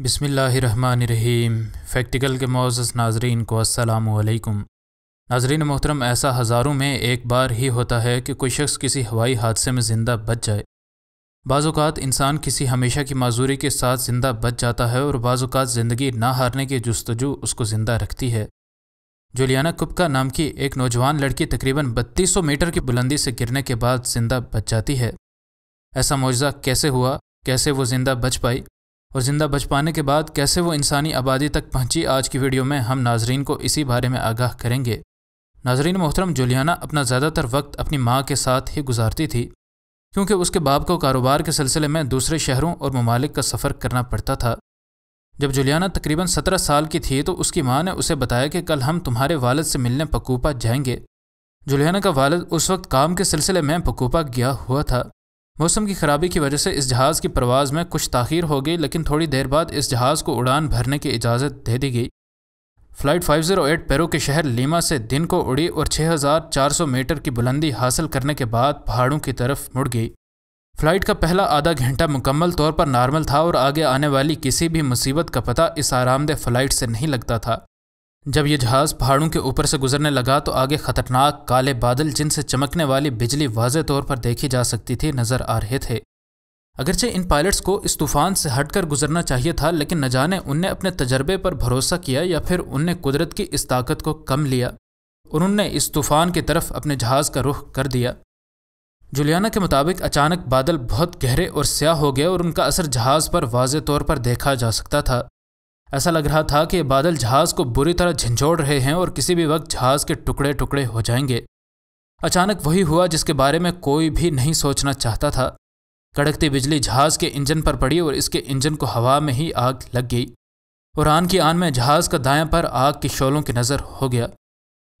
बसमीम फैक्टिकल के मोज़ नाजरीन को असलकम नाजरीन मोहतरम ऐसा हज़ारों में एक बार ही होता है कि कोई शख्स किसी हवाई हादसे में ज़िंदा बच जाए बाज़ात इंसान किसी हमेशा की माजूरी के साथ ज़िंदा बच जाता है और बाज़ात ज़िंदगी ना हारने की जस्तजु उसको ज़िंदा रखती है जुलियाना कुपका नाम की एक नौजवान लड़की तकरीबन सौ मीटर की बुलंदी से गिरने के बाद ज़िंदा बच जाती है ऐसा मुआवजा कैसे हुआ कैसे वो ज़िंदा बच पाई और ज़िंदा बच पाने के बाद कैसे वो इंसानी आबादी तक पहुँची आज की वीडियो में हम नाजरीन को इसी बारे में आगाह करेंगे नाजरीन मोहतरम जुलियाना अपना ज़्यादातर वक्त अपनी माँ के साथ ही गुजारती थी क्योंकि उसके बाप को कारोबार के सिलसिले में दूसरे शहरों और ममालिक का सफ़र करना पड़ता था जब जुलियाना तकरीबन सत्रह साल की थी तो उसकी माँ ने उसे बताया कि कल हम तुम्हारे वालद से मिलने पकूपा जाएंगे जुलियाना का वालद उस वक्त काम के सिलसिले में पकूपा गया हुआ था मौसम की खराबी की वजह से इस जहाज़ की परवाज़ में कुछ ताखीर हो गई लेकिन थोड़ी देर बाद इस जहाज़ को उड़ान भरने की इजाज़त दे दी गई फ्लाइट 508 पेरू के शहर लीमा से दिन को उड़ी और 6,400 मीटर की बुलंदी हासिल करने के बाद पहाड़ों की तरफ मुड़ गई फ्लाइट का पहला आधा घंटा मुकम्मल तौर पर नॉर्मल था और आगे आने वाली किसी भी मुसीबत का पता इस आरामदेह फ्लाइट से नहीं लगता था जब यह जहाज पहाड़ों के ऊपर से गुजरने लगा तो आगे खतरनाक काले बादल जिनसे चमकने वाली बिजली वाजे तौर पर देखी जा सकती थी नजर आ रहे थे अगरचे इन पायलट्स को इस तूफान से हटकर गुजरना चाहिए था लेकिन न जाने उनने अपने तजर्बे पर भरोसा किया या फिर उनने कुदरत की इस ताकत को कम लिया उन्होंने इस तूफान की तरफ अपने जहाज का रुख कर दिया जुलियाना के मुताबिक अचानक बादल बहुत गहरे और स्याह हो गए और उनका असर जहाज पर वाज तौर पर देखा जा सकता था ऐसा लग रहा था कि बादल जहाज को बुरी तरह झंझोड़ रहे हैं और किसी भी वक्त जहाज के टुकड़े टुकड़े हो जाएंगे अचानक वही हुआ जिसके बारे में कोई भी नहीं सोचना चाहता था कड़कती बिजली जहाज के इंजन पर पड़ी और इसके इंजन को हवा में ही आग लग गई और आन की आन में जहाज का दायां पर आग की शोलों की नज़र हो गया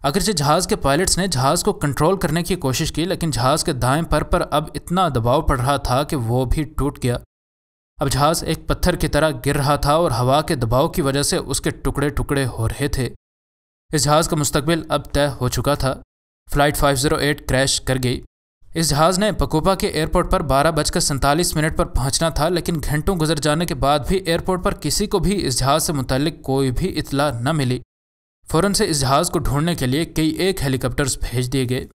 अगरचे जहाज के पायलट्स ने जहाज को कंट्रोल करने की कोशिश की लेकिन जहाज के दाएं पर पर अब इतना दबाव पड़ रहा था कि वो भी टूट गया अब जहाज एक पत्थर की तरह गिर रहा था और हवा के दबाव की वजह से उसके टुकड़े टुकड़े हो रहे थे इस जहाज़ का मुस्तबिल अब तय हो चुका था फ्लाइट 508 क्रैश कर गई इस जहाज़ ने पकोपा के एयरपोर्ट पर बारह बजकर सैंतालीस मिनट पर पहुंचना था लेकिन घंटों गुजर जाने के बाद भी एयरपोर्ट पर किसी को भी इस जहाज़ से मुतलिक कोई भी इतला न मिली फ़ौरन से इस जहाज़ को ढूंढने के लिए कई एक हेलीकॉप्टर्स भेज दिए गए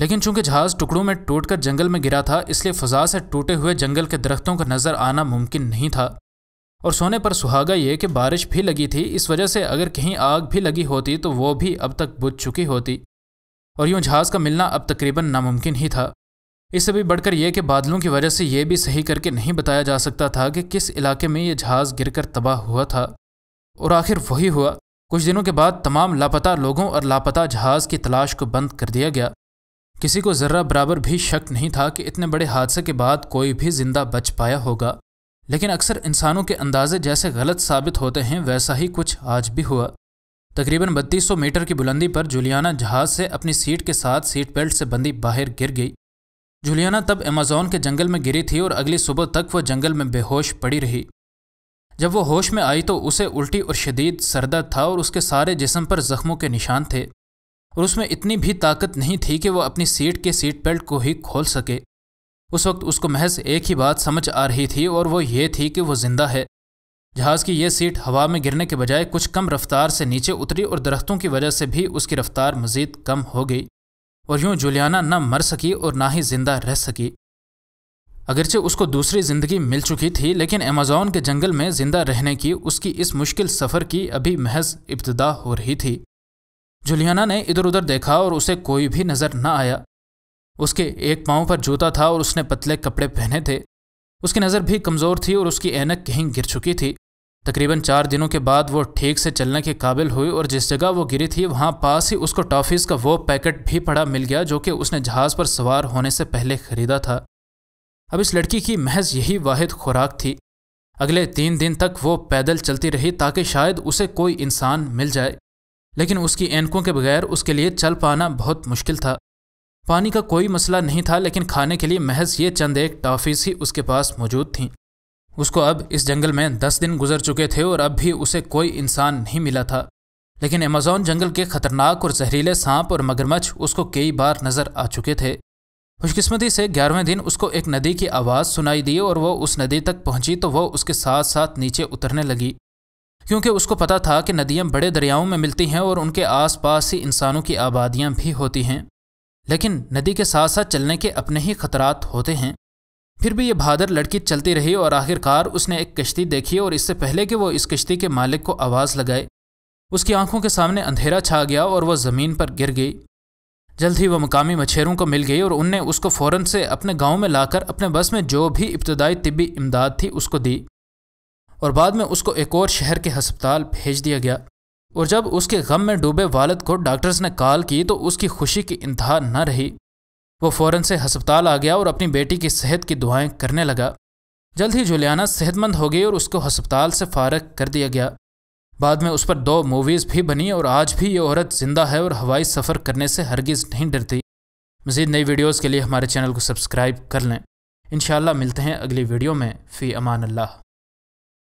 लेकिन चूंकि जहाज टुकड़ों में टूटकर जंगल में गिरा था इसलिए फजा से टूटे हुए जंगल के दरख्तों का नजर आना मुमकिन नहीं था और सोने पर सुहागा ये कि बारिश भी लगी थी इस वजह से अगर कहीं आग भी लगी होती तो वो भी अब तक बुझ चुकी होती और यूं जहाज का मिलना अब तकरीबन नामुमकिन ही था इससे भी बढ़कर यह कि बादलों की वजह से यह भी सही करके नहीं बताया जा सकता था कि किस इलाके में यह जहाज़ गिरकर तबाह हुआ था और आखिर वही हुआ कुछ दिनों के बाद तमाम लापता लोगों और लापता जहाज़ की तलाश को बंद कर दिया गया किसी को ज़र्रा बराबर भी शक नहीं था कि इतने बड़े हादसे के बाद कोई भी ज़िंदा बच पाया होगा लेकिन अक्सर इंसानों के अंदाजे जैसे गलत साबित होते हैं वैसा ही कुछ आज भी हुआ तकरीबन 3200 मीटर की बुलंदी पर जुलियाना जहाज़ से अपनी सीट के साथ सीट बेल्ट से बंदी बाहर गिर गई जुलियाना तब अमेजोन के जंगल में गिरी थी और अगली सुबह तक वह जंगल में बेहोश पड़ी रही जब वह होश में आई तो उसे उल्टी और शदीद सरदर्द था और उसके सारे जिसम पर जख्मों के निशान थे और उसमें इतनी भी ताकत नहीं थी कि वह अपनी सीट के सीट बेल्ट को ही खोल सके उस वक्त उसको महज एक ही बात समझ आ रही थी और वो ये थी कि वो जिंदा है जहाज़ की यह सीट हवा में गिरने के बजाय कुछ कम रफ्तार से नीचे उतरी और दरख्तों की वजह से भी उसकी रफ्तार मज़ीद कम हो गई और यूं जुलियाना न मर सकी और ना ही जिंदा रह सकी अगरचे उसको दूसरी ज़िंदगी मिल चुकी थी लेकिन अमेज़ोन के जंगल में ज़िंदा रहने की उसकी इस मुश्किल सफ़र की अभी महज इब्तदा हो रही थी जुलियाना ने इधर उधर देखा और उसे कोई भी नज़र न आया उसके एक पाँव पर जूता था और उसने पतले कपड़े पहने थे उसकी नज़र भी कमज़ोर थी और उसकी एनक कहीं गिर चुकी थी तकरीबन चार दिनों के बाद वो ठीक से चलने के काबिल हुई और जिस जगह वो गिरी थी वहाँ पास ही उसको टॉफ़ीज़ का वो पैकेट भी पड़ा मिल गया जो कि उसने जहाज़ पर सवार होने से पहले ख़रीदा था अब इस लड़की की महज यही वाहिद खुराक थी अगले तीन दिन तक वो पैदल चलती रही ताकि शायद उसे कोई इंसान मिल जाए लेकिन उसकी एनकों के बगैर उसके लिए चल पाना बहुत मुश्किल था पानी का कोई मसला नहीं था लेकिन खाने के लिए महज ये चंद एक टॉफ़ीस ही उसके पास मौजूद थीं उसको अब इस जंगल में दस दिन गुजर चुके थे और अब भी उसे कोई इंसान नहीं मिला था लेकिन अमेजोन जंगल के खतरनाक और जहरीले सांप और मगरमच्छ उसको कई बार नज़र आ चुके थे खुशकिस्मती से ग्यारहवें दिन उसको एक नदी की आवाज़ सुनाई दी और वह उस नदी तक पहुंची तो वह उसके साथ साथ नीचे उतरने लगी क्योंकि उसको पता था कि नदियाँ बड़े दरियाओं में मिलती हैं और उनके आसपास ही इंसानों की आबादियाँ भी होती हैं लेकिन नदी के साथ साथ चलने के अपने ही खतरात होते हैं फिर भी ये बहादुर लड़की चलती रही और आखिरकार उसने एक कश्ती देखी और इससे पहले कि वो इस कश्ती के मालिक को आवाज़ लगाए उसकी आंखों के सामने अंधेरा छा गया और वह ज़मीन पर गिर गई जल्द ही वह मकामी मछेरों को मिल गई और उनने उसको फ़ौरन से अपने गांव में लाकर अपने बस में जो भी इब्तदाई तबी इमदाद थी उसको दी और बाद में उसको एक और शहर के हस्पताल भेज दिया गया और जब उसके गम में डूबे वालद को डॉक्टर्स ने कॉल की तो उसकी खुशी की इंतहा न रही वो फ़ौरन से हस्पताल आ गया और अपनी बेटी की सेहत की दुआएं करने लगा जल्द ही जुलियाना सेहतमंद हो गई और उसको हस्पताल से फारग कर दिया गया बाद में उस पर दो मूवीज़ भी बनी और आज भी ये औरत ज़िंदा है और हवाई सफ़र करने से हरगिज़ नहीं डरती मज़ीद नई वीडियोज़ के लिए हमारे चैनल को सब्सक्राइब कर लें इन मिलते हैं अगली वीडियो में फ़ी अमान अल्लाह